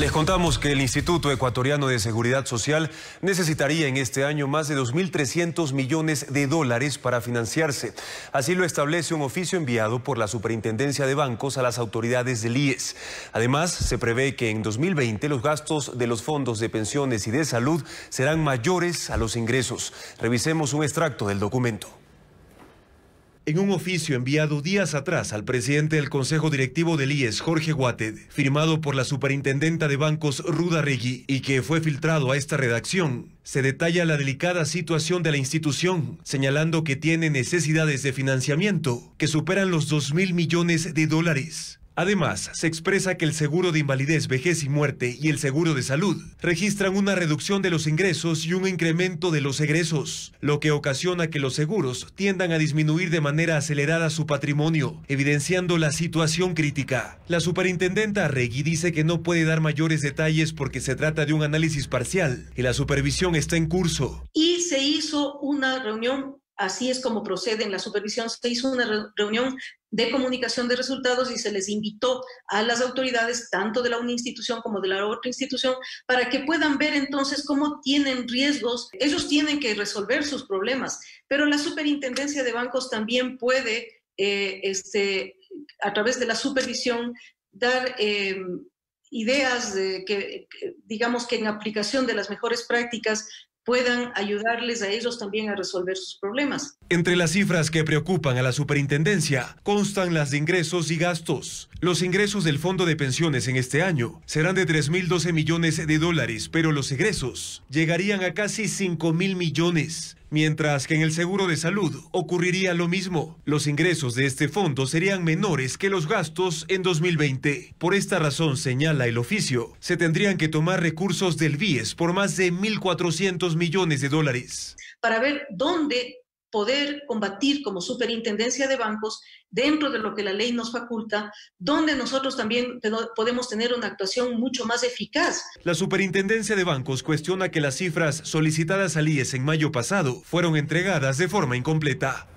Les contamos que el Instituto Ecuatoriano de Seguridad Social necesitaría en este año más de 2.300 millones de dólares para financiarse. Así lo establece un oficio enviado por la Superintendencia de Bancos a las autoridades del IES. Además, se prevé que en 2020 los gastos de los fondos de pensiones y de salud serán mayores a los ingresos. Revisemos un extracto del documento. En un oficio enviado días atrás al presidente del Consejo Directivo del IES, Jorge Guated, firmado por la superintendenta de bancos Ruda Regui y que fue filtrado a esta redacción, se detalla la delicada situación de la institución, señalando que tiene necesidades de financiamiento que superan los 2 mil millones de dólares Además, se expresa que el seguro de invalidez, vejez y muerte y el seguro de salud registran una reducción de los ingresos y un incremento de los egresos, lo que ocasiona que los seguros tiendan a disminuir de manera acelerada su patrimonio, evidenciando la situación crítica. La superintendenta Regui dice que no puede dar mayores detalles porque se trata de un análisis parcial y la supervisión está en curso. Y se hizo una reunión Así es como procede en la supervisión. Se hizo una reunión de comunicación de resultados y se les invitó a las autoridades, tanto de la una institución como de la otra institución, para que puedan ver entonces cómo tienen riesgos. Ellos tienen que resolver sus problemas, pero la superintendencia de bancos también puede, eh, este, a través de la supervisión, dar... Eh, ideas de que, digamos que en aplicación de las mejores prácticas puedan ayudarles a ellos también a resolver sus problemas. Entre las cifras que preocupan a la superintendencia constan las de ingresos y gastos. Los ingresos del Fondo de Pensiones en este año serán de 3.012 millones de dólares, pero los egresos llegarían a casi 5.000 millones mientras que en el seguro de salud ocurriría lo mismo. Los ingresos de este fondo serían menores que los gastos en 2020. Por esta razón, señala el oficio, se tendrían que tomar recursos del BIES por más de 1.400 millones de dólares. Para ver dónde poder combatir como superintendencia de bancos dentro de lo que la ley nos faculta, donde nosotros también podemos tener una actuación mucho más eficaz. La superintendencia de bancos cuestiona que las cifras solicitadas al IES en mayo pasado fueron entregadas de forma incompleta.